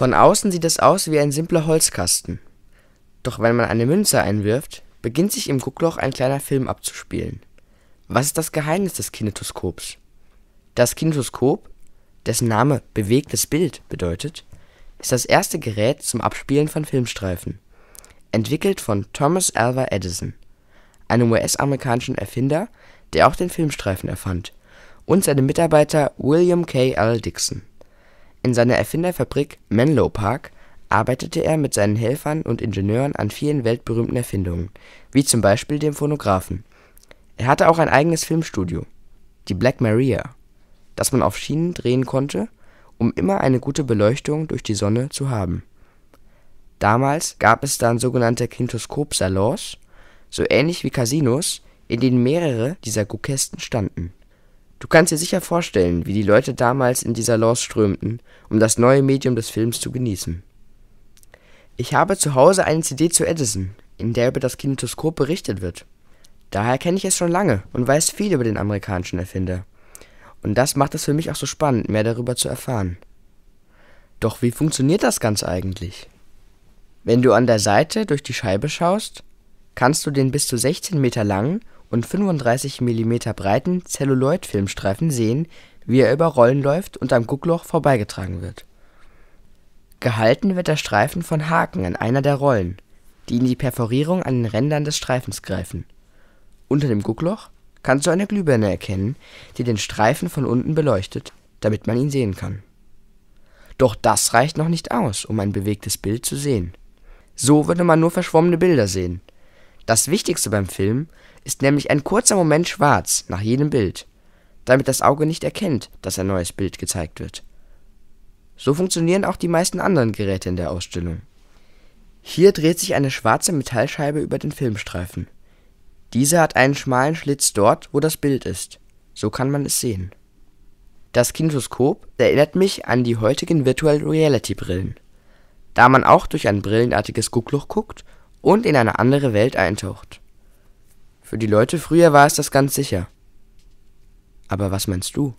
Von außen sieht es aus wie ein simpler Holzkasten. Doch wenn man eine Münze einwirft, beginnt sich im Guckloch ein kleiner Film abzuspielen. Was ist das Geheimnis des Kinetoskops? Das Kinetoskop, dessen Name bewegtes Bild bedeutet, ist das erste Gerät zum Abspielen von Filmstreifen. Entwickelt von Thomas Alva Edison, einem US-amerikanischen Erfinder, der auch den Filmstreifen erfand, und seinem Mitarbeiter William K. L. Dixon in seiner Erfinderfabrik Menlo Park arbeitete er mit seinen Helfern und Ingenieuren an vielen weltberühmten Erfindungen, wie zum Beispiel dem Phonographen. Er hatte auch ein eigenes Filmstudio, die Black Maria, das man auf Schienen drehen konnte, um immer eine gute Beleuchtung durch die Sonne zu haben. Damals gab es dann sogenannte Kintoskop-Salons, so ähnlich wie Casinos, in denen mehrere dieser Guckkästen standen Du kannst dir sicher vorstellen, wie die Leute damals in dieser Lounge strömten, um das neue Medium des Films zu genießen. Ich habe zu Hause eine CD zu Edison, in der über das Kinetoskop berichtet wird. Daher kenne ich es schon lange und weiß viel über den amerikanischen Erfinder. Und das macht es für mich auch so spannend, mehr darüber zu erfahren. Doch wie funktioniert das Ganze eigentlich? Wenn du an der Seite durch die Scheibe schaust, kannst du den bis zu 16 Meter langen und 35 mm breiten Zelluloid-Filmstreifen sehen, wie er über Rollen läuft und am Guckloch vorbeigetragen wird. Gehalten wird der Streifen von Haken an einer der Rollen, die in die Perforierung an den Rändern des Streifens greifen. Unter dem Guckloch kannst du eine Glühbirne erkennen, die den Streifen von unten beleuchtet, damit man ihn sehen kann. Doch das reicht noch nicht aus, um ein bewegtes Bild zu sehen. So würde man nur verschwommene Bilder sehen das Wichtigste beim Film ist nämlich ein kurzer Moment schwarz nach jedem Bild, damit das Auge nicht erkennt, dass ein neues Bild gezeigt wird. So funktionieren auch die meisten anderen Geräte in der Ausstellung. Hier dreht sich eine schwarze Metallscheibe über den Filmstreifen. Diese hat einen schmalen Schlitz dort, wo das Bild ist. So kann man es sehen. Das Kinetoskop erinnert mich an die heutigen Virtual Reality Brillen. Da man auch durch ein brillenartiges Guckloch guckt und in eine andere Welt eintaucht. Für die Leute früher war es das ganz sicher. Aber was meinst du?